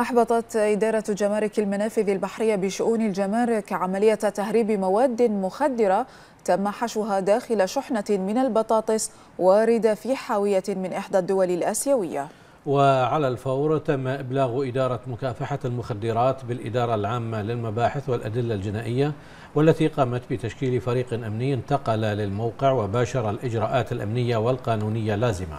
أحبطت إدارة جمارك المنافذ البحرية بشؤون الجمارك عملية تهريب مواد مخدرة تم حشوها داخل شحنة من البطاطس واردة في حاوية من إحدى الدول الآسيوية وعلى الفور تم إبلاغ إدارة مكافحة المخدرات بالإدارة العامة للمباحث والأدلة الجنائية والتي قامت بتشكيل فريق أمني انتقل للموقع وباشر الإجراءات الأمنية والقانونية اللازمة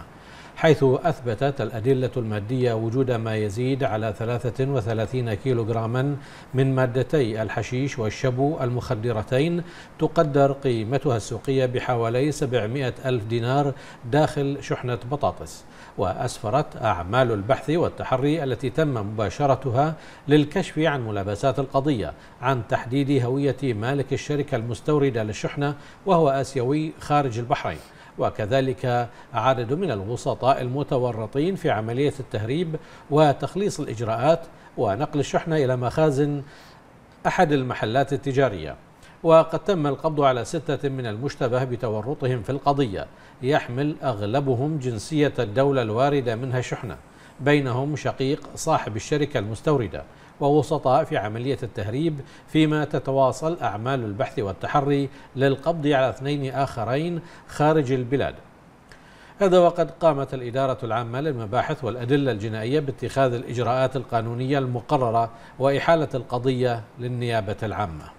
حيث أثبتت الأدلة المادية وجود ما يزيد على 33 كيلوغراما من مادتي الحشيش والشبو المخدرتين تقدر قيمتها السوقية بحوالي 700 ألف دينار داخل شحنة بطاطس وأسفرت أعمال البحث والتحري التي تم مباشرتها للكشف عن ملابسات القضية عن تحديد هوية مالك الشركة المستوردة للشحنة وهو آسيوي خارج البحرين وكذلك عدد من الوسطاء المتورطين في عملية التهريب وتخليص الإجراءات ونقل الشحنة إلى مخازن أحد المحلات التجارية وقد تم القبض على ستة من المشتبه بتورطهم في القضية يحمل أغلبهم جنسية الدولة الواردة منها شحنة بينهم شقيق صاحب الشركة المستوردة ووسطاء في عملية التهريب فيما تتواصل أعمال البحث والتحري للقبض على اثنين آخرين خارج البلاد هذا وقد قامت الإدارة العامة للمباحث والأدلة الجنائية باتخاذ الإجراءات القانونية المقررة وإحالة القضية للنيابة العامة